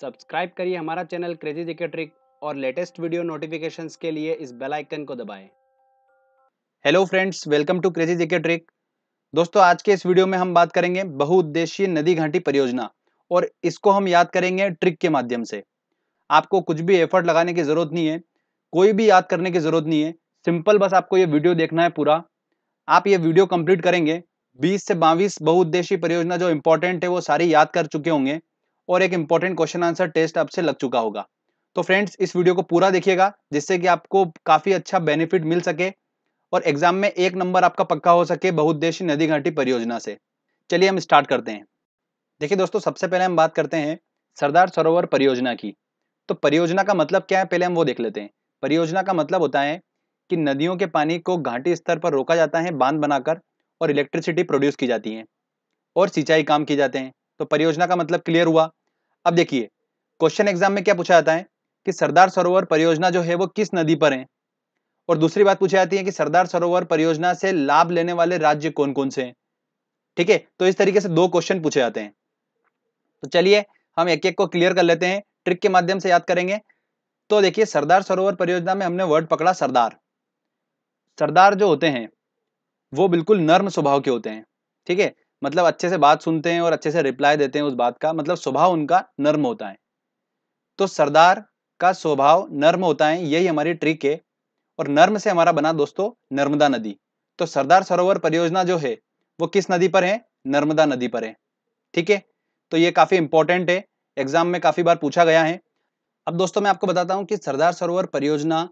subscribe करिए हमारा channel crazy GK trick और लेटेस्ट वीडियो नोटिफिकेशंस के लिए इस बेल आइकन को दबाएं hello friends welcome to crazy GK trick दोस्तों आज के इस वीडियो में हम बात करेंगे बहुउद्देशीय नदी घाटी परियोजना और इसको हम याद करेंगे ट्रिक के माध्यम से आपको कुछ भी एफर्ट लगाने की ज़रूरत नहीं है कोई भी याद करने की ज़रूरत नहीं है सिंपल बस आपको ये वीडियो देखना है पूरा आप ये वीडियो कंप्लीट करेंगे 20 से बावीस बहुउद्देशीय परियोजना जो इंपॉर्टेंट है वो सारी याद कर चुके होंगे और एक इंपॉर्टेंट क्वेश्चन आंसर टेस्ट आपसे लग चुका होगा तो फ्रेंड्स इस वीडियो को पूरा देखिएगा जिससे कि आपको काफ़ी अच्छा बेनिफिट मिल सके और एग्जाम में एक नंबर आपका पक्का हो सके बहुद्देशी नदी घाटी परियोजना से चलिए हम स्टार्ट करते हैं देखिए दोस्तों सबसे पहले हम बात करते हैं सरदार सरोवर परियोजना की तो परियोजना का मतलब क्या है पहले हम वो देख लेते हैं परियोजना का मतलब होता है कि नदियों के पानी को घाटी स्तर पर रोका जाता है बांध बनाकर और इलेक्ट्रिसिटी प्रोड्यूस की जाती है और सिंचाई काम किए जाते हैं तो परियोजना का मतलब क्लियर हुआ अब देखिए क्वेश्चन एग्जाम में क्या पूछा जाता है कि सरदार सरोवर परियोजना जो है वो किस नदी पर है और दूसरी बात पूछी जाती है कि सरदार सरोवर परियोजना से लाभ लेने वाले राज्य कौन कौन से हैं ठीक है तो इस तरीके से दो क्वेश्चन पूछे जाते हैं तो चलिए हम एक एक को क्लियर कर लेते हैं ट्रिक के माध्यम से याद करेंगे तो देखिए सरदार सरोवर परियोजना में हमने वर्ड पकड़ा सरदार सरदार जो होते हैं वो बिल्कुल नर्म स्वभाव के होते हैं ठीक है मतलब अच्छे से बात सुनते हैं और अच्छे से रिप्लाई देते हैं उस बात का मतलब स्वभाव उनका नर्म होता है तो सरदार का स्वभाव नर्म होता है यही हमारी ट्रिक है और नर्म से हमारा बना दोस्तों नर्मदा नदी तो सरदार सरोवर परियोजना जो है वो किस नदी पर है नर्मदा नदी पर है ठीक है तो ये काफी इंपॉर्टेंट है एग्जाम में काफी बार पूछा गया है अब दोस्तों मैं आपको बताता हूँ कि सरदार सरोवर परियोजना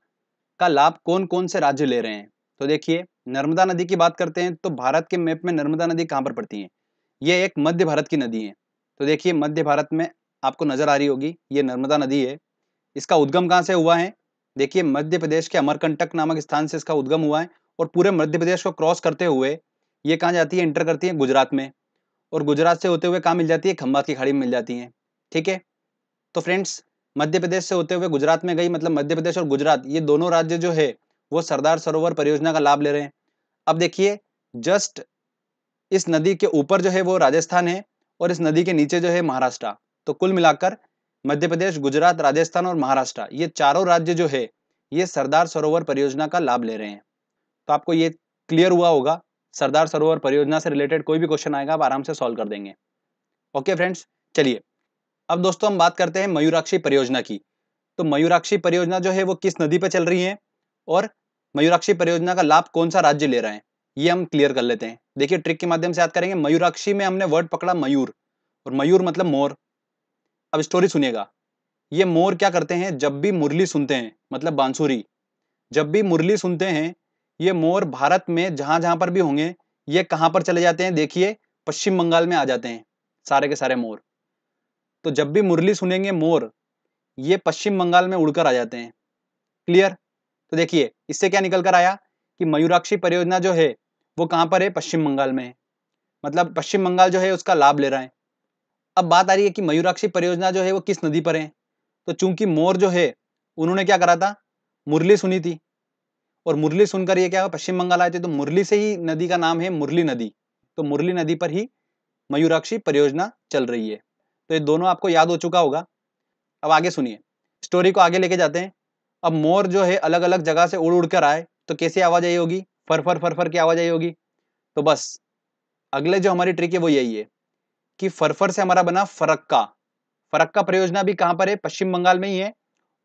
का लाभ कौन कौन से राज्य ले रहे हैं तो देखिए नर्मदा नदी की बात करते हैं तो भारत के मैप में नर्मदा नदी कहाँ पर पड़ती है ये एक मध्य भारत की नदी है तो देखिए मध्य भारत में आपको नजर आ रही होगी ये नर्मदा नदी है इसका उद्गम कहाँ से हुआ है देखिए मध्य प्रदेश के अमरकंटक नामक स्थान से इसका उद्गम हुआ है और पूरे मध्य प्रदेश को क्रॉस करते हुए ये कहाँ जाती है इंटर करती है गुजरात में और गुजरात से होते हुए कहाँ मिल जाती है खंबा की खाड़ी में मिल जाती है ठीक है तो फ्रेंड्स मध्य प्रदेश से होते हुए गुजरात में गई मतलब मध्य प्रदेश और गुजरात ये दोनों राज्य जो है वो सरदार सरोवर परियोजना का लाभ ले रहे हैं अब देखिए जस्ट इस नदी के ऊपर जो है वो राजस्थान है और इस नदी के नीचे जो है महाराष्ट्र तो कुल मिलाकर मध्य प्रदेश गुजरात राजस्थान और महाराष्ट्र ये चारों राज्य जो है ये सरदार सरोवर परियोजना का लाभ ले रहे हैं तो आपको ये क्लियर हुआ होगा सरदार सरोवर परियोजना से रिलेटेड कोई भी क्वेश्चन आएगा आप आराम से सॉल्व कर देंगे ओके फ्रेंड्स चलिए अब दोस्तों हम बात करते हैं मयूराक्षी परियोजना की तो मयूराक्षी परियोजना जो है वो किस नदी पर चल रही है और मयूराक्षी परियोजना का लाभ कौन सा राज्य ले रहा है ये हम क्लियर कर लेते हैं देखिए ट्रिक के माध्यम से याद करेंगे मयूराक्षी में हमने वर्ड पकड़ा मयूर और मयूर मतलब मोर अब स्टोरी सुनिएगा ये मोर क्या करते हैं जब भी मुरली सुनते हैं मतलब बांसुरी जब भी मुरली सुनते हैं ये मोर भारत में जहां जहां पर भी होंगे ये कहां पर चले जाते हैं देखिए पश्चिम बंगाल में आ जाते हैं सारे के सारे मोर तो जब भी मुरली सुनेंगे मोर ये पश्चिम बंगाल में उड़कर आ जाते हैं क्लियर तो देखिए इससे क्या निकल कर आया कि मयूराक्षी परियोजना जो है वो कहाँ पर है पश्चिम बंगाल में है मतलब पश्चिम बंगाल जो है उसका लाभ ले रहा है अब बात आ रही है कि मयूराक्षी परियोजना जो है वो किस नदी पर है तो चूंकि मोर जो है उन्होंने क्या करा था मुरली सुनी थी और मुरली सुनकर ये क्या हुआ पश्चिम बंगाल आए थे तो मुरली से ही नदी का नाम है मुरली नदी तो मुरली नदी पर ही मयूराक्षी परियोजना चल रही है तो ये दोनों आपको याद हो चुका होगा अब आगे सुनिए स्टोरी को आगे लेके जाते हैं अब मोर जो है अलग अलग जगह से उड़ उड़ कर आए तो कैसी आवाज आई होगी फर फर फर फर की आवाज आई होगी तो बस अगले जो हमारी ट्रिक है वो यही है कि फरफर से हमारा बना फरक्का फरक्का परियोजना भी कहां पर है पश्चिम बंगाल में ही है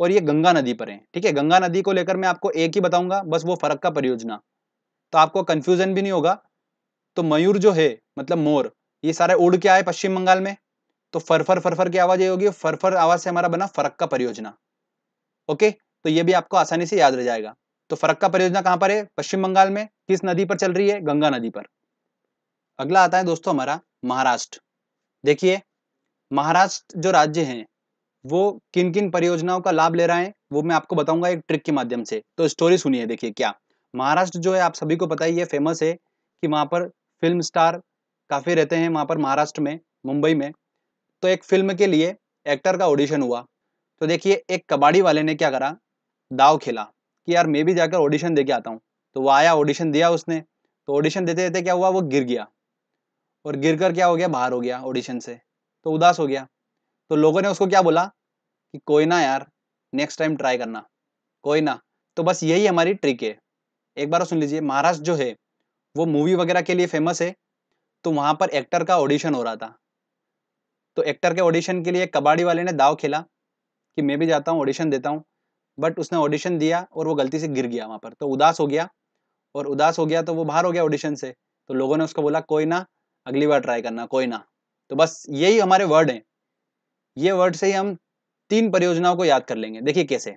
और ये गंगा नदी पर है ठीक है गंगा नदी को लेकर मैं आपको एक ही बताऊंगा बस वो फरक्का परियोजना तो आपको कंफ्यूजन भी नहीं होगा तो मयूर जो है मतलब मोर ये सारे उड़ के आए पश्चिम बंगाल में तो फरफर फरफर की आवाज ये होगी फरफर आवाज से हमारा बना फरक्का परियोजना ओके तो ये भी आपको आसानी से याद रह जाएगा तो फरक्का परियोजना कहां पर है पश्चिम बंगाल में किस नदी पर चल रही है गंगा नदी पर अगला आता है दोस्तों हमारा महाराष्ट्र देखिए महाराष्ट्र जो राज्य है वो किन किन परियोजनाओं का लाभ ले रहा है वो मैं आपको बताऊंगा एक ट्रिक के माध्यम से तो स्टोरी सुनिए देखिए क्या महाराष्ट्र जो है आप सभी को पता ही है फेमस है कि वहां पर फिल्म स्टार काफ़ी रहते हैं वहां पर महाराष्ट्र में मुंबई में तो एक फिल्म के लिए एक्टर का ऑडिशन हुआ तो देखिए एक कबाड़ी वाले ने क्या करा दाव खेला कि यार मैं भी जाकर ऑडिशन दे के आता हूँ तो वो आया ऑडिशन दिया उसने तो ऑडिशन देते देते क्या हुआ वो गिर गया और गिर कर क्या हो गया बाहर हो गया ऑडिशन से तो उदास हो गया तो लोगों ने उसको क्या बोला कि कोई ना यार नेक्स्ट टाइम ट्राई करना कोई ना तो बस यही हमारी ट्रिक है एक बार सुन लीजिए महाराष्ट्र जो है वो मूवी वगैरह के लिए फेमस है तो वहाँ पर एक्टर का ऑडिशन हो रहा था तो एक्टर के ऑडिशन के लिए कबाड़ी वाले ने दाव खेला कि मैं भी जाता हूँ ऑडिशन देता हूँ बट उसने ऑडिशन दिया और वो गलती से गिर गया वहाँ पर तो उदास हो गया और उदास हो गया तो वो बाहर हो गया ऑडिशन से तो लोगों ने उसको बोला कोई ना अगली बार ट्राई करना कोई ना तो बस यही हमारे वर्ड हैं ये वर्ड से ही हम तीन परियोजनाओं को याद कर लेंगे देखिए कैसे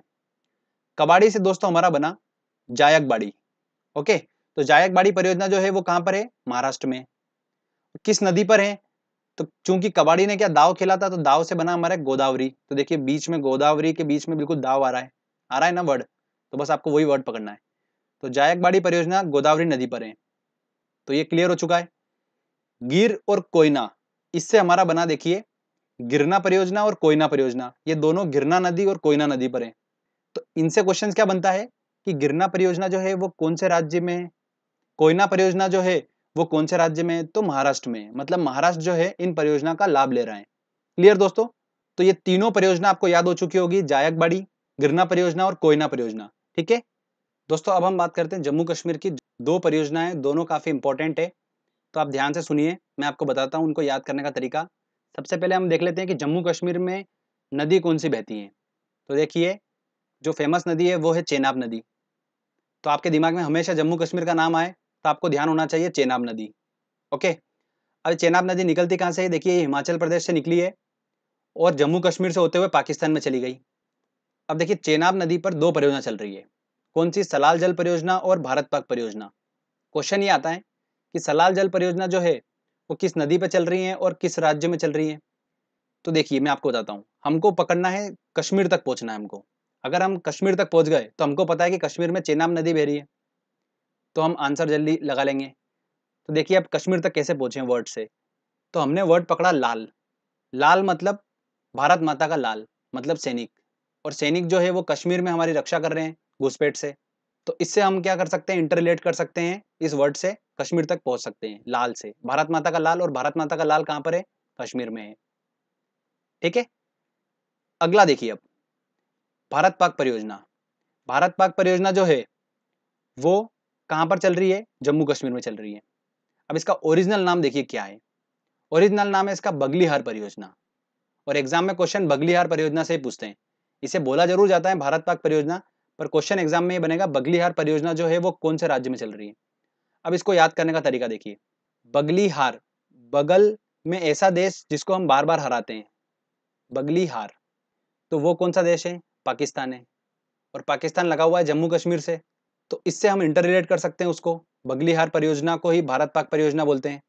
कबाड़ी से दोस्तों तो हमारा बना जायक बाड़ी ओके तो जायक बाड़ी परियोजना जो है वो कहाँ पर है महाराष्ट्र में किस नदी पर है तो चूंकि कबाड़ी ने क्या दाव खेला था तो दाव से बना हमारा गोदावरी तो देखिए बीच में गोदावरी के बीच में बिल्कुल दाव आ रहा है आ रहा है ना वर्ड तो बस आपको वही वर्ड पकड़ना है तो जायकबाड़ी परियोजना गोदावरी नदी पर है तो ये क्लियर हो चुका है गिर और कोयना इससे हमारा बना देखिए गिरना परियोजना और कोयना परियोजना ये दोनों गिरना नदी और कोयना नदी पर है तो इनसे क्वेश्चन क्या बनता है कि गिरना परियोजना जो है वो कौन से राज्य में है कोयना परियोजना जो है वो कौन से राज्य में है तो महाराष्ट्र में मतलब महाराष्ट्र जो है इन परियोजना का लाभ ले रहा है क्लियर दोस्तों तो ये तीनों परियोजना आपको याद हो चुकी होगी जायकबाड़ी गिरना परियोजना और कोयना परियोजना ठीक है दोस्तों अब हम बात करते हैं जम्मू कश्मीर की दो परियोजनाएं दोनों काफ़ी इंपॉर्टेंट है तो आप ध्यान से सुनिए मैं आपको बताता हूँ उनको याद करने का तरीका सबसे पहले हम देख लेते हैं कि जम्मू कश्मीर में नदी कौन सी बहती है तो देखिए जो फेमस नदी है वो है चेनाब नदी तो आपके दिमाग में हमेशा जम्मू कश्मीर का नाम आए तो आपको ध्यान होना चाहिए चेनाब नदी ओके अब चेनाब नदी निकलती कहाँ से देखिए हिमाचल प्रदेश से निकली है और जम्मू कश्मीर से होते हुए पाकिस्तान में चली गई अब देखिए चेनाब नदी पर दो परियोजना चल रही है कौन सी सलाल जल परियोजना और भारत पाक परियोजना क्वेश्चन ये आता है कि सलाल जल परियोजना जो है वो किस नदी पर चल रही है और किस राज्य में चल रही है तो देखिए मैं आपको बताता हूँ हमको पकड़ना है कश्मीर तक पहुँचना है हमको अगर हम कश्मीर तक पहुँच गए तो हमको पता है कि कश्मीर में चेनाब नदी बह रही है तो हम आंसर जल्दी लगा लेंगे तो देखिए आप कश्मीर तक कैसे पहुँचे वर्ड से तो हमने वर्ड पकड़ा लाल लाल मतलब भारत माता का लाल मतलब सैनिक और सैनिक जो है वो कश्मीर में हमारी रक्षा कर रहे हैं घुसपैठ से तो इससे हम क्या कर सकते हैं इंटरलेट कर सकते हैं इस वर्ड से कश्मीर तक पहुंच सकते हैं लाल से भारत माता का लाल और भारत माता का लाल कहां पर है कश्मीर में है ठीक है अगला देखिए अब भारत पाक परियोजना भारत पाक परियोजना जो है वो कहां पर चल रही है जम्मू कश्मीर में चल रही है अब इसका ओरिजिनल नाम देखिए क्या है ओरिजिनल नाम है इसका बगलीहार परियोजना और एग्जाम में क्वेश्चन बगलीहार परियोजना से पूछते हैं इसे बोला जरूर जाता है भारत पाक परियोजना पर क्वेश्चन एग्जाम में ये बनेगा बगलीहार परियोजना जो है वो कौन से राज्य में चल रही है अब इसको याद करने का तरीका देखिए बगलीहार बगल में ऐसा देश जिसको हम बार बार हराते हैं बगलीहार तो वो कौन सा देश है पाकिस्तान है और पाकिस्तान लगा हुआ है जम्मू कश्मीर से तो इससे हम इंटर रिलेट कर सकते हैं उसको बगलीहार परियोजना को ही भारत पाक परियोजना बोलते हैं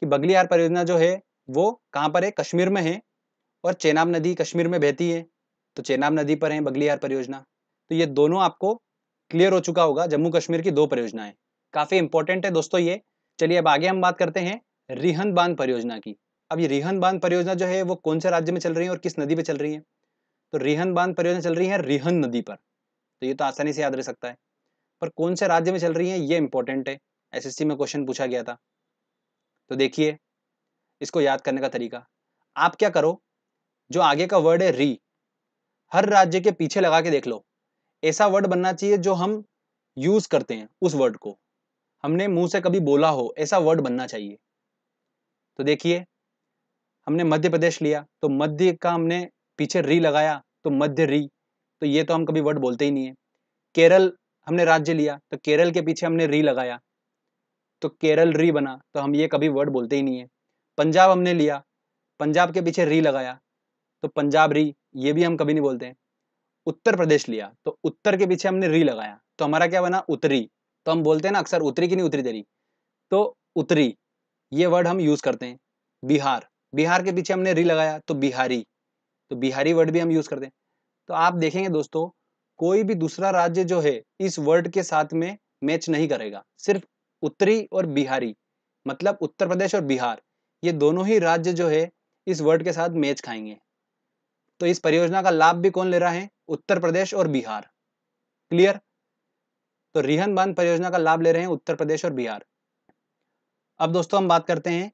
कि बगलीहार परियोजना जो है वो कहाँ पर है कश्मीर में है और चेनाब नदी कश्मीर में बहती है तो चेनाब नदी पर है बगलियार परियोजना तो ये दोनों आपको क्लियर हो चुका होगा जम्मू कश्मीर की दो परियोजनाएं काफी इंपॉर्टेंट है दोस्तों ये चलिए अब आगे हम बात करते हैं रिहन बांध परियोजना की अब ये रिहन बांध परियोजना जो है वो कौन से राज्य में चल रही है और किस नदी पे चल रही है तो रिहन बांध परियोजना चल रही है रिहन नदी पर तो ये तो आसानी से याद रह सकता है पर कौन से राज्य में चल रही है ये इंपॉर्टेंट है एस में क्वेश्चन पूछा गया था तो देखिए इसको याद करने का तरीका आप क्या करो जो आगे का वर्ड है री हर राज्य के पीछे लगा के देख लो ऐसा वर्ड बनना चाहिए जो हम यूज करते हैं उस वर्ड को हमने मुंह से कभी बोला हो ऐसा वर्ड बनना चाहिए तो देखिए हमने मध्य प्रदेश लिया तो मध्य का हमने पीछे री लगाया तो मध्य री तो ये तो हम कभी वर्ड बोलते ही नहीं है केरल हमने राज्य लिया तो केरल के पीछे हमने री लगाया तो केरल री बना तो हम ये कभी वर्ड बोलते ही नहीं है पंजाब हमने लिया पंजाब के पीछे री लगाया तो पंजाब री ये भी हम कभी नहीं बोलते हैं उत्तर प्रदेश लिया तो उत्तर के पीछे हमने री लगाया तो हमारा क्या बना उत्तरी तो हम बोलते हैं ना अक्सर उत्तरी की नहीं उत्तरी तेरी तो उत्तरी ये वर्ड हम यूज़ करते हैं बिहार बिहार के पीछे हमने री लगाया तो बिहारी तो बिहारी वर्ड भी हम यूज़ करते हैं तो आप देखेंगे दोस्तों कोई भी दूसरा राज्य जो है इस वर्ड के साथ में मैच नहीं करेगा सिर्फ उत्तरी और बिहारी मतलब उत्तर प्रदेश और बिहार ये दोनों ही राज्य जो है इस वर्ड के साथ मैच खाएंगे तो इस परियोजना का लाभ भी कौन ले रहा है उत्तर प्रदेश और बिहार क्लियर तो रिहन बांध परियोजना का लाभ ले रहे हैं उत्तर प्रदेश और बिहार अब दोस्तों हम बात करते हैं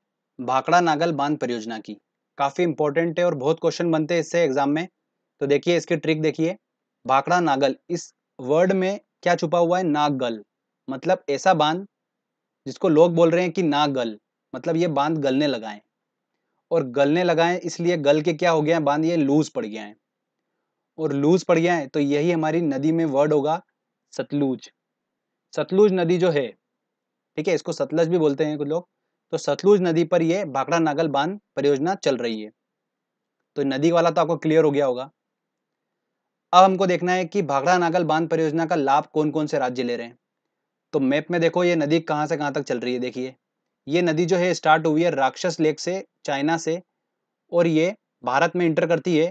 भाकड़ा नागल बांध परियोजना की काफ़ी इंपॉर्टेंट है और बहुत क्वेश्चन बनते हैं इससे एग्जाम में तो देखिए इसकी ट्रिक देखिए भाकड़ा नागल इस वर्ड में क्या छुपा हुआ है नागल मतलब ऐसा बांध जिसको लोग बोल रहे हैं कि नागल मतलब ये बांध गलने लगाए और गलने लगा है इसलिए गल के क्या हो गया है बांध ये लूज पड़ गया है और लूज पड़ गया है तो यही हमारी नदी में वर्ड होगा सतलुज सतलुज नदी जो है ठीक है इसको सतलज भी बोलते हैं कुछ लोग तो सतलुज नदी पर यह भाखड़ा नागल बांध परियोजना चल रही है तो नदी वाला तो आपको क्लियर हो गया होगा अब हमको देखना है कि भाखड़ा नागल बांध परियोजना का लाभ कौन कौन से राज्य ले रहे हैं तो मैप में देखो ये नदी कहां से कहां तक चल रही है देखिए ये नदी जो है स्टार्ट हुई है राक्षस लेक से चाइना से और ये भारत में इंटर करती है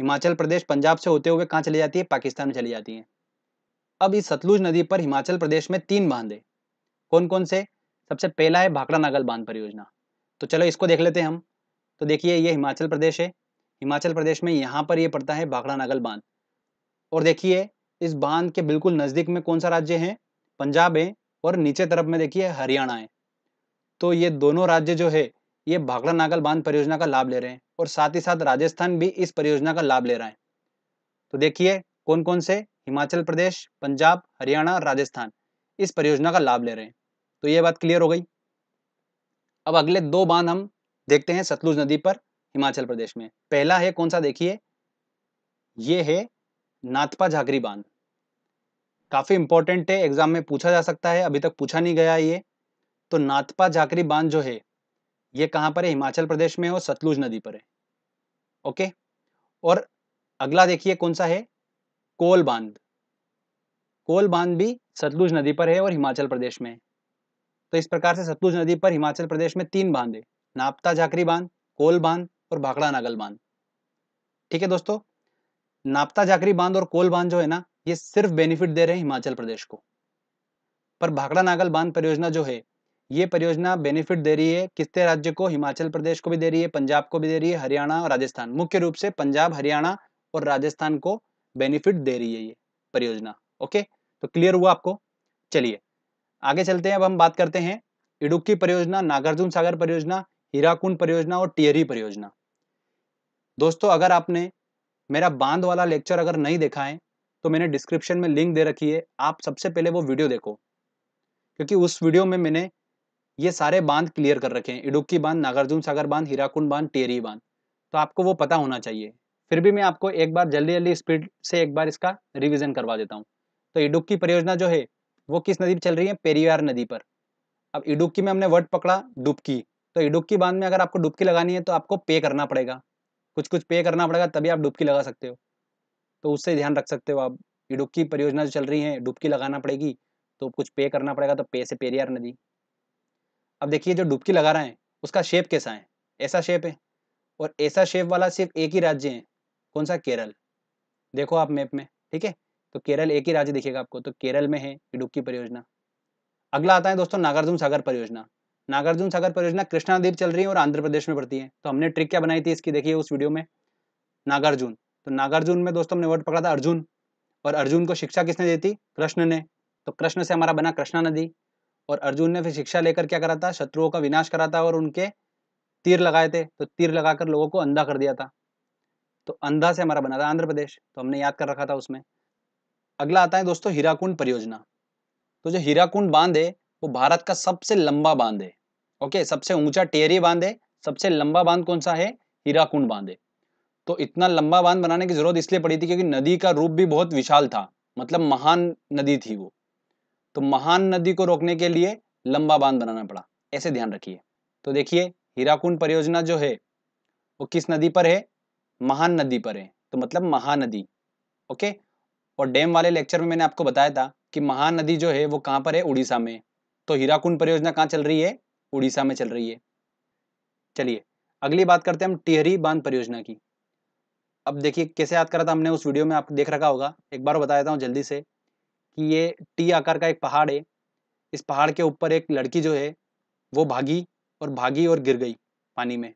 हिमाचल प्रदेश पंजाब से होते हुए कहाँ चली जाती है पाकिस्तान में चली जाती है अब इस सतलुज नदी पर हिमाचल प्रदेश में तीन बांध है कौन कौन से सबसे पहला है भाखड़ा नागल बांध परियोजना तो चलो इसको देख लेते हैं हम तो देखिए ये हिमाचल प्रदेश है हिमाचल प्रदेश में यहाँ पर ये पड़ता है भाखड़ा नागल बांध और देखिए इस बांध के बिल्कुल नज़दीक में कौन सा राज्य है पंजाब है और नीचे तरफ में देखिए हरियाणा है तो ये दोनों राज्य जो है ये भाखड़ा नागल बांध परियोजना का लाभ ले रहे हैं और साथ ही साथ राजस्थान भी इस परियोजना का लाभ ले रहा है तो देखिए कौन कौन से हिमाचल प्रदेश पंजाब हरियाणा राजस्थान इस परियोजना का लाभ ले रहे हैं तो ये बात क्लियर हो गई अब अगले दो बांध हम देखते हैं सतलुज नदी पर हिमाचल प्रदेश में पहला है कौन सा देखिए ये है नाथपा झाकरी बांध काफी इंपॉर्टेंट है एग्जाम में पूछा जा सकता है अभी तक पूछा नहीं गया ये तो नाथपा झाकरी बांध जो है ये कहां पर है हिमाचल प्रदेश में और सतलुज नदी पर है ओके और अगला देखिए कौन सा है कोल बांध कोल बांध भी सतलुज नदी पर है और हिमाचल प्रदेश में है तो इस प्रकार से सतलुज नदी पर हिमाचल प्रदेश में तीन बांध है नापता झाकरी बांध कोल बांध और भाखड़ा नागल बांध ठीक है दोस्तों नापता झाकरी बांध और कोल बांध जो है ना ये सिर्फ बेनिफिट दे रहे हैं हिमाचल प्रदेश को पर भाखड़ा नागल बांध परियोजना जो है ये परियोजना बेनिफिट दे रही है किसते राज्य को हिमाचल प्रदेश को भी दे रही है पंजाब को भी दे रही है हरियाणा और राजस्थान मुख्य रूप से पंजाब हरियाणा और राजस्थान को बेनिफिट दे रही है ये परियोजना ओके तो क्लियर हुआ आपको चलिए आगे चलते हैं अब हम बात करते हैं इडुक्की परियोजना नागार्जुन सागर परियोजना हीराकुंड परियोजना और टियरी परियोजना दोस्तों अगर आपने मेरा बांध वाला लेक्चर अगर नहीं देखा है तो मैंने डिस्क्रिप्शन में लिंक दे रखी है आप सबसे पहले वो वीडियो देखो क्योंकि उस वीडियो में मैंने ये सारे बांध क्लियर कर रखे हैं इडुक्की बांध नागार्जुन सागर बांध हीराकुंड बांध टेरी बांध तो आपको वो पता होना चाहिए फिर भी मैं आपको एक बार जल्दी जल्दी स्पीड से एक बार इसका रिविजन करवा देता हूँ तो इडुक्की परियोजना जो है वो किस नदी पर चल रही है पेरियार नदी पर अब इडुक्की में हमने वर्ड पकड़ा डुबकी तो इडुक्की बांध में अगर आपको डुबकी लगानी है तो आपको पे करना पड़ेगा कुछ कुछ पे करना पड़ेगा तभी आप डुबकी लगा सकते हो तो उससे ध्यान रख सकते हो आप इडुक्की परियोजना जो चल रही है डुबकी लगाना पड़ेगी तो कुछ पे करना पड़ेगा तो पे से पेरियार नदी अब देखिए जो डुबकी लगा रहा है उसका शेप कैसा है ऐसा शेप है और ऐसा शेप वाला सिर्फ एक ही राज्य है कौन सा केरल देखो आप मैप में ठीक है तो केरल एक ही राज्य दिखेगा आपको तो केरल में है इडुक्की परियोजना अगला आता है दोस्तों नागार्जुन सागर परियोजना नागार्जुन सागर परियोजना कृष्णा नदी चल रही है और आंध्र प्रदेश में पड़ती है तो हमने ट्रिक क्या बनाई थी इसकी देखिए उस वीडियो में नागार्जुन तो नागार्जुन में दोस्तों हमने वर्ड पकड़ा था अर्जुन और अर्जुन को शिक्षा किसने दी थी कृष्ण ने तो कृष्ण से हमारा बना कृष्णा नदी और अर्जुन ने फिर शिक्षा लेकर क्या करा था शत्रुओं का विनाश करा था और उनके तीर लगाए थे तो तीर लगाकर लोगों को अंधा कर दिया था तो अंधा से हमारा बना था आंध्र प्रदेश तो हमने याद कर रखा था उसमें अगला आता है दोस्तों हीराकुंड परियोजना तो जो हीराकुंड बांध है वो भारत का सबसे लंबा बांध है ओके सबसे ऊंचा टेरी बांध है सबसे लंबा बांध कौन सा है हीराकुंड बांध है तो इतना लंबा बांध बनाने की जरूरत इसलिए पड़ी थी क्योंकि नदी का रूप भी बहुत विशाल था मतलब महान नदी थी वो तो महान नदी को रोकने के लिए लंबा बांध बनाना पड़ा ऐसे ध्यान रखिए तो देखिए हीराकुंड परियोजना जो है वो किस नदी पर है महान नदी पर है तो मतलब महानदी ओके और डैम वाले लेक्चर में मैंने आपको बताया था कि महानदी जो है वो कहां पर है उड़ीसा में तो हीराकुंड परियोजना कहां चल रही है उड़ीसा में चल रही है चलिए अगली बात करते हैं हम टिहरी बांध परियोजना की अब देखिए कैसे याद करा था हमने उस वीडियो में आप देख रखा होगा एक बार बताया था जल्दी से कि ये टी आकार का एक पहाड़ है इस पहाड़ के ऊपर एक लड़की जो है वो भागी और भागी और गिर गई पानी में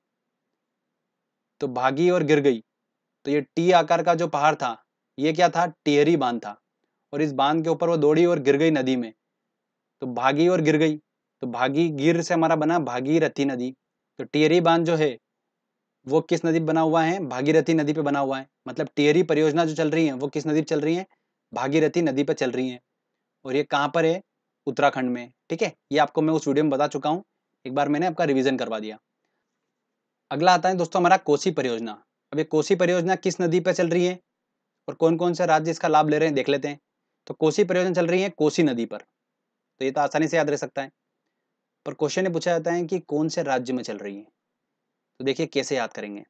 तो भागी और गिर गई तो ये टी आकार का जो पहाड़ था ये क्या था टिहरी बांध था और इस बांध के ऊपर वो दौड़ी और गिर गई नदी में तो भागी और गिर गई तो भागी गिर से हमारा बना भागीरथी नदी तो टिहरी बांध जो है वो किस नदी पर बना हुआ है भागीरथी नदी पे बना हुआ है मतलब टिहरी परियोजना जो चल रही है वो किस नदी पर चल रही है भागीरथी नदी पर चल रही हैं और ये कहाँ पर है उत्तराखंड में ठीक है ये आपको मैं उस वीडियो में बता चुका हूँ एक बार मैंने आपका रिविजन करवा दिया अगला आता है दोस्तों हमारा कोसी परियोजना अब ये कोसी परियोजना किस नदी पर चल रही है और कौन कौन से राज्य इसका लाभ ले रहे हैं देख लेते हैं तो कोसी परियोजना चल रही है कोसी नदी पर तो ये तो आसानी से याद रह सकता है पर क्वेश्चन ये पूछा जाता है कि कौन से राज्य में चल रही है तो देखिए कैसे याद करेंगे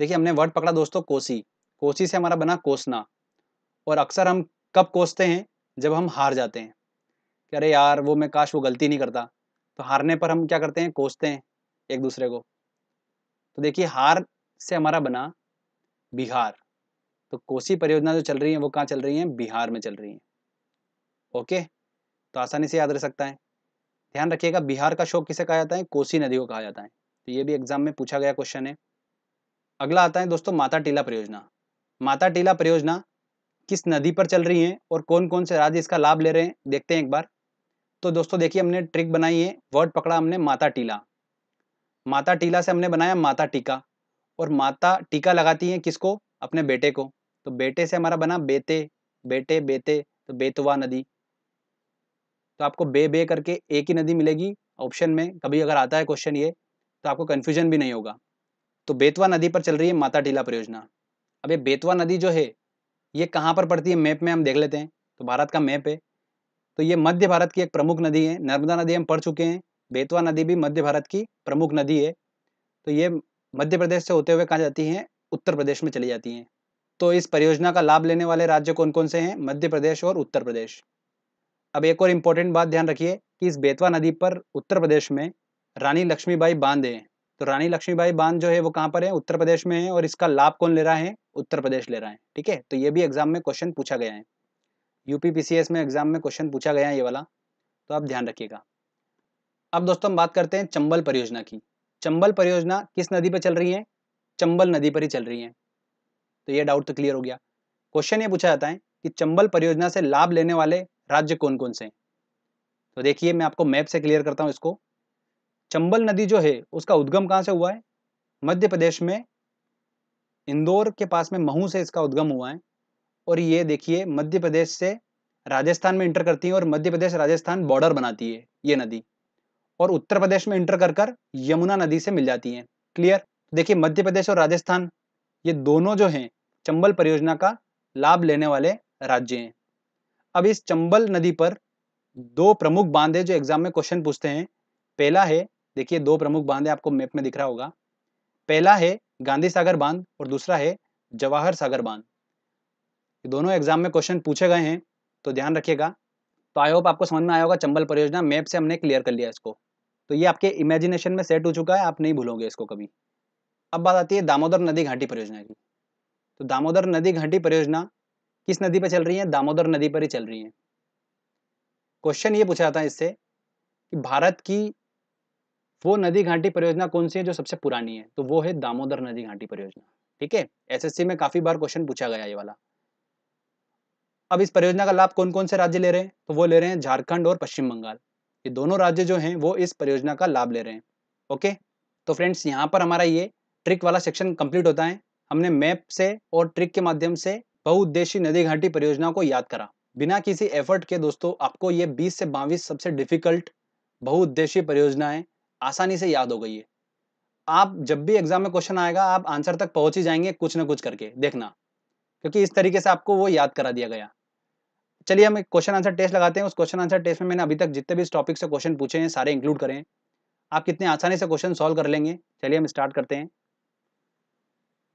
देखिए हमने वर्ड पकड़ा दोस्तों कोसी कोसी से हमारा बना कोसना और अक्सर हम कब कोसते हैं जब हम हार जाते हैं कि अरे यार वो मैं काश वो गलती नहीं करता तो हारने पर हम क्या करते हैं कोसते हैं एक दूसरे को तो देखिए हार से हमारा बना बिहार तो कोसी परियोजना जो चल रही है वो कहाँ चल रही है बिहार में चल रही है ओके तो आसानी से याद रह सकता है ध्यान रखिएगा बिहार का शोक किसे कहा जाता है कोसी नदी को कहा जाता है तो ये भी एग्जाम में पूछा गया क्वेश्चन है अगला आता है दोस्तों माता टीला परियोजना माता टीला परियोजना किस नदी पर चल रही हैं और कौन कौन से राज्य इसका लाभ ले रहे हैं देखते हैं एक बार तो दोस्तों देखिए हमने ट्रिक बनाई है वर्ड पकड़ा हमने माता टीला माता टीला से हमने बनाया माता टीका और माता टीका लगाती है किसको अपने बेटे को तो बेटे से हमारा बना बेते बेटे बेते तो बेतवा नदी तो आपको बे बे करके एक ही नदी मिलेगी ऑप्शन में कभी अगर आता है क्वेश्चन ये तो आपको कंफ्यूजन भी नहीं होगा तो बेतवा नदी पर चल रही है माता टीला परियोजना अब ये बेतवा नदी जो है ये कहाँ पर पड़ती है मैप में हम देख लेते हैं तो भारत का मैप है तो ये मध्य भारत की एक प्रमुख नदी है नर्मदा नदी हम पढ़ चुके हैं बेतवा नदी भी मध्य भारत की प्रमुख नदी है तो ये मध्य प्रदेश से होते हुए कहाँ जाती है उत्तर प्रदेश में चली जाती है तो इस परियोजना का लाभ लेने वाले राज्य कौन कौन से हैं मध्य प्रदेश और उत्तर प्रदेश अब एक और इम्पोर्टेंट बात ध्यान रखिए कि इस बेतवा नदी पर उत्तर प्रदेश में रानी लक्ष्मीबाई बांध है तो रानी लक्ष्मीबाई बांध जो है वो कहाँ पर है उत्तर प्रदेश में है और इसका लाभ कौन ले रहा है उत्तर प्रदेश ले रहा है ठीक है तो ये भी एग्जाम में क्वेश्चन पूछा गया है यूपीपीसीएस में एग्जाम में क्वेश्चन पूछा गया है ये वाला तो आप ध्यान रखिएगा अब दोस्तों हम बात करते हैं चंबल परियोजना की चंबल परियोजना किस नदी पर चल रही है चंबल नदी पर ही चल रही है तो ये डाउट तो क्लियर हो गया क्वेश्चन ये पूछा जाता है कि चंबल परियोजना से लाभ लेने वाले राज्य कौन कौन से तो देखिए मैं आपको मैप से क्लियर करता हूँ इसको चंबल नदी जो है उसका उद्गम कहाँ से हुआ है मध्य प्रदेश में इंदौर के पास में महू से इसका उद्गम हुआ है और ये देखिए मध्य प्रदेश से राजस्थान में इंटर करती है और मध्य प्रदेश राजस्थान बॉर्डर बनाती है ये नदी और उत्तर प्रदेश में इंटर कर कर यमुना नदी से मिल जाती है क्लियर देखिए मध्य प्रदेश और राजस्थान ये दोनों जो हैं चंबल परियोजना का लाभ लेने वाले राज्य हैं अब इस चंबल नदी पर दो प्रमुख बांधे जो एग्जाम में क्वेश्चन पूछते हैं पहला है देखिए दो प्रमुख बांधे आपको मैप में दिख रहा होगा पहला है गांधी सागर बांध और दूसरा है जवाहर सागर बांध दोनों एग्जाम में क्वेश्चन पूछे गए हैं तो ध्यान रखिएगा तो आई होप आपको समझ में आया होगा चंबल परियोजना मैप से हमने क्लियर कर लिया इसको तो ये आपके इमेजिनेशन में सेट हो चुका है आप नहीं भूलोगे इसको कभी अब बात आती है दामोदर नदी घाटी परियोजना की तो दामोदर नदी घाटी परियोजना किस नदी पर चल रही है दामोदर नदी पर ही चल रही है क्वेश्चन ये पूछा था इससे कि भारत की वो नदी घाटी परियोजना कौन सी है जो सबसे पुरानी है तो वो है दामोदर नदी घाटी परियोजना ठीक है एसएससी में काफी बार क्वेश्चन पूछा गया ये वाला अब इस परियोजना का लाभ कौन कौन से राज्य ले रहे हैं तो वो ले रहे हैं झारखंड और पश्चिम बंगाल ये दोनों राज्य जो हैं वो इस परियोजना का लाभ ले रहे हैं ओके तो फ्रेंड्स यहाँ पर हमारा ये ट्रिक वाला सेक्शन कंप्लीट होता है हमने मैप से और ट्रिक के माध्यम से बहुउद्देशीय नदी घाटी परियोजना को याद करा बिना किसी एफर्ट के दोस्तों आपको ये 20 से 22 सबसे डिफिकल्ट बहुउद्देशीय परियोजनाएं आसानी से याद हो गई है आप जब भी एग्जाम में क्वेश्चन आएगा आप आंसर तक पहुंच ही जाएंगे कुछ ना कुछ करके देखना क्योंकि इस तरीके से आपको वो याद करा दिया गया चलिए हम एक क्वेश्चन आंसर टेस्ट लगाते हैं उस क्वेश्चन आंसर टेस्ट में मैंने अभी तक जितने भी टॉपिक से क्वेश्चन पूछे हैं सारे इंक्लूड करें आप कितने आसानी से क्वेश्चन सॉल्व कर लेंगे चलिए हम स्टार्ट करते हैं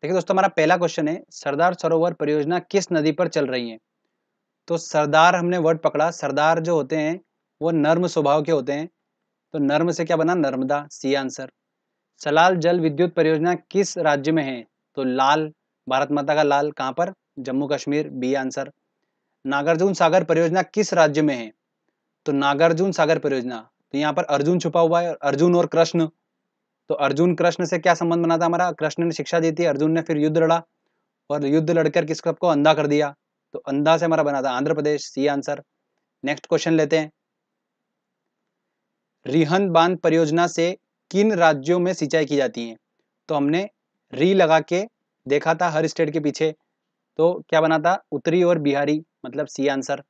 देखिए दोस्तों हमारा पहला क्वेश्चन है सरदार सरोवर परियोजना किस नदी पर चल रही है तो सरदार हमने वर्ड पकड़ा सरदार जो होते हैं वो नर्म स्वभाव के होते हैं तो नर्म से क्या बना नर्मदा सी आंसर सलाल जल विद्युत परियोजना किस राज्य में है तो लाल भारत माता का लाल कहाँ पर जम्मू कश्मीर बी आंसर नागार्जुन सागर परियोजना किस राज्य में है तो नागार्जुन सागर परियोजना तो यहाँ पर अर्जुन छुपा हुआ है अर्जुन और कृष्ण तो अर्जुन कृष्ण से क्या संबंध बना था हमारा कृष्ण ने शिक्षा दी थी अर्जुन ने फिर युद्ध लड़ा और युद्ध लड़कर किस को अंधा कर दिया तो अंधा से हमारा बना था Andhra Pradesh C answer next question लेते हैं रिहन बांध परियोजना से किन राज्यों में सिंचाई की जाती है तो हमने री लगा के देखा था हर स्टेट के पीछे तो क्या बना था उत्तरी और बिहारी मतलब सी आंसर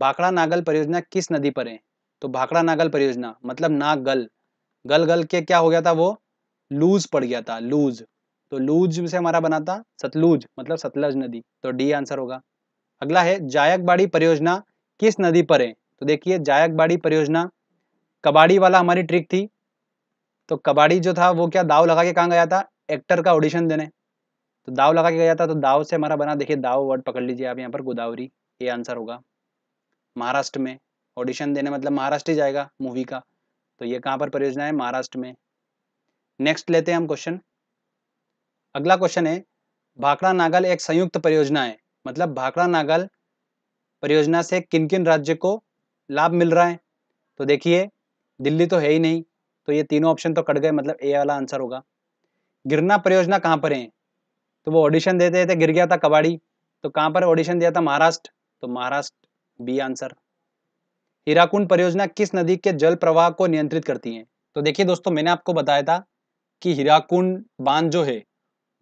भाखड़ा नागल परियोजना किस नदी पर है तो भाखड़ा नागल परियोजना मतलब नागल गल गल के क्या हो गया था वो लूज पड़ गया था लूज तो लूज से हमारा बना था सतलुज मतलब सतलज नदी तो डी आंसर होगा अगला है जायकबाड़ी परियोजना किस नदी पर है तो देखिए जायकबाड़ी परियोजना कबाड़ी वाला हमारी ट्रिक थी तो कबाड़ी जो था वो क्या दाव लगा के कहाँ गया था एक्टर का ऑडिशन देने तो दाव लगा के गया था तो दाव से हमारा बना देखिए दाव वर्ड पकड़ लीजिए आप यहाँ पर गोदावरी ये आंसर होगा महाराष्ट्र में ऑडिशन देने मतलब महाराष्ट्र ही जाएगा मूवी का तो ये कहाँ पर परियोजना है महाराष्ट्र में नेक्स्ट लेते हैं हम क्वेश्चन अगला क्वेश्चन है भाखड़ा नागल एक संयुक्त परियोजना है मतलब भाखड़ा नागल परियोजना से किन किन राज्य को लाभ मिल रहा है तो देखिए दिल्ली तो है ही नहीं तो ये तीनों ऑप्शन तो कट गए मतलब ए वाला आंसर होगा गिरना परियोजना कहाँ पर है तो वो ऑडिशन देते थे गिर गया था कबाड़ी तो कहाँ पर ऑडिशन दिया था महाराष्ट्र तो महाराष्ट्र बी आंसर हीराकुंड परियोजना किस नदी के जल प्रवाह को नियंत्रित करती है तो देखिए दोस्तों मैंने आपको बताया था कि हीराकुंड बांध जो है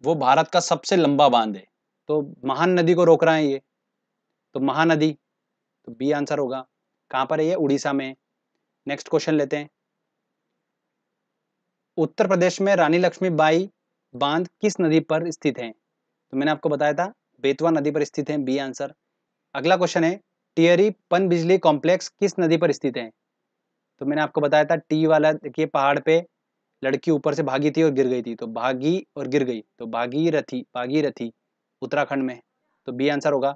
वो भारत का सबसे लंबा बांध है तो महान नदी को रोक रहा है ये तो महानदी तो बी आंसर होगा कहाँ पर है ये उड़ीसा में नेक्स्ट क्वेश्चन लेते हैं उत्तर प्रदेश में रानी लक्ष्मीबाई बांध किस नदी पर स्थित है तो मैंने आपको बताया था बेतवा नदी पर स्थित है बी आंसर अगला क्वेश्चन है टियरी पन बिजली कॉम्प्लेक्स किस नदी पर स्थित है तो मैंने आपको बताया था टी वाला देखिए पहाड़ पे लड़की ऊपर से भागी थी और गिर गई थी तो भागी और गिर गई तो भागीरथी भागीरथी उत्तराखंड में तो बी आंसर होगा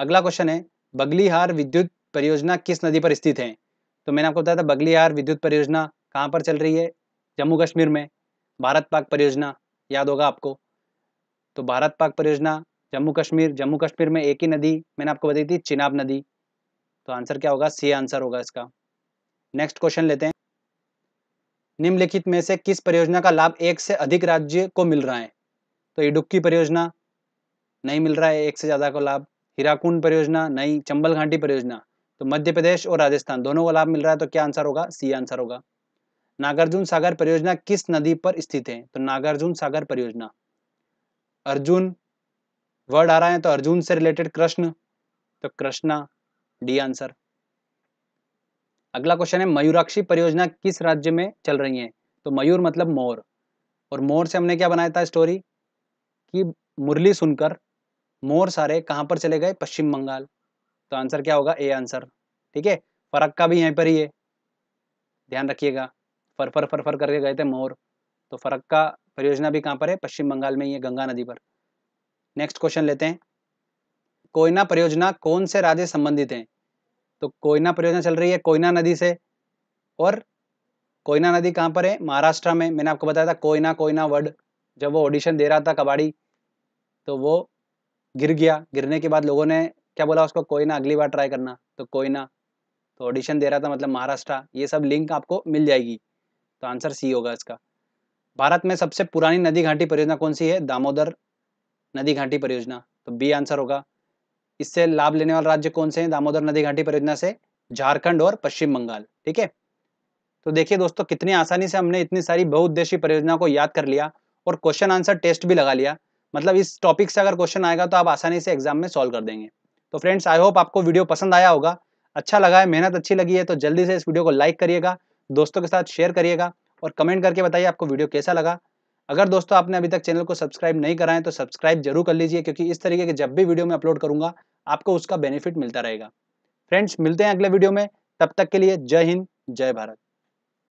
अगला क्वेश्चन है बगलीहार विद्युत परियोजना किस नदी पर स्थित है तो मैंने आपको बताया था बगलियार विद्युत परियोजना कहाँ पर चल रही है जम्मू कश्मीर में भारत पाक परियोजना याद होगा आपको तो भारत पाक परियोजना जम्मू कश्मीर जम्मू कश्मीर में एक ही नदी मैंने आपको बताई थी चिनाब नदी तो आंसर क्या होगा सी आंसर होगा इसका नेक्स्ट क्वेश्चन लेते हैं निम्नलिखित में से किस परियोजना का लाभ एक से अधिक राज्य को मिल रहा है तो इडुक्की परियोजना नहीं मिल रहा है एक से ज़्यादा को लाभ हीराकुंड परियोजना नहीं चंबल घाटी परियोजना तो मध्य प्रदेश और राजस्थान दोनों को लाभ मिल रहा है तो क्या आंसर होगा सी आंसर होगा नागार्जुन सागर परियोजना किस नदी पर स्थित है तो नागार्जुन सागर परियोजना अर्जुन वर्ड आ रहा है तो अर्जुन से रिलेटेड कृष्ण तो कृष्णा डी आंसर अगला क्वेश्चन है मयूराक्षी परियोजना किस राज्य में चल रही है तो मयूर मतलब मोर और मोर से हमने क्या बनाया था स्टोरी कि मुरली सुनकर मोर सारे कहां पर चले गए पश्चिम बंगाल तो आंसर क्या होगा ए आंसर ठीक है फरक का भी यहीं पर ही है ध्यान रखिएगा फर फर फर फर करके गए थे मोर तो फरक का परियोजना भी कहाँ पर है पश्चिम बंगाल में ही है गंगा नदी पर नेक्स्ट क्वेश्चन लेते हैं कोयना परियोजना कौन से राज्य संबंधित हैं तो कोयना परियोजना चल रही है कोयना नदी से और कोयना नदी कहाँ पर है महाराष्ट्र में मैंने आपको बताया था कोयना कोयना वर्ड जब वो ऑडिशन दे रहा था कबाड़ी तो वो गिर गया गिरने के बाद लोगों ने क्या बोला उसको कोई ना अगली बार ट्राई करना तो कोई ना तो ऑडिशन दे रहा था मतलब महाराष्ट्र ये सब लिंक आपको मिल जाएगी तो आंसर सी होगा इसका भारत में सबसे पुरानी नदी घाटी परियोजना कौन सी है दामोदर नदी घाटी परियोजना तो बी आंसर होगा इससे लाभ लेने वाले राज्य कौन से हैं दामोदर नदी घाटी परियोजना से झारखंड और पश्चिम बंगाल ठीक है तो देखिए दोस्तों कितनी आसानी से हमने इतनी सारी बहुउद्देशीय परियोजना को याद कर लिया और क्वेश्चन आंसर टेस्ट भी लगा लिया मतलब इस टॉपिक से अगर क्वेश्चन आएगा तो आप आसानी से एग्जाम में सॉल्व कर देंगे तो फ्रेंड्स आई होप आपको वीडियो पसंद आया होगा अच्छा लगा है मेहनत अच्छी लगी है तो जल्दी से इस वीडियो को लाइक करिएगा दोस्तों के साथ शेयर करिएगा और कमेंट करके बताइए आपको वीडियो कैसा लगा अगर दोस्तों आपने अभी तक चैनल को सब्सक्राइब नहीं कराए तो सब्सक्राइब जरूर कर लीजिए क्योंकि इस तरीके के जब भी वीडियो में अपलोड करूंगा आपको उसका बेनिफिट मिलता रहेगा फ्रेंड्स मिलते हैं अगले वीडियो में तब तक के लिए जय हिंद जय भारत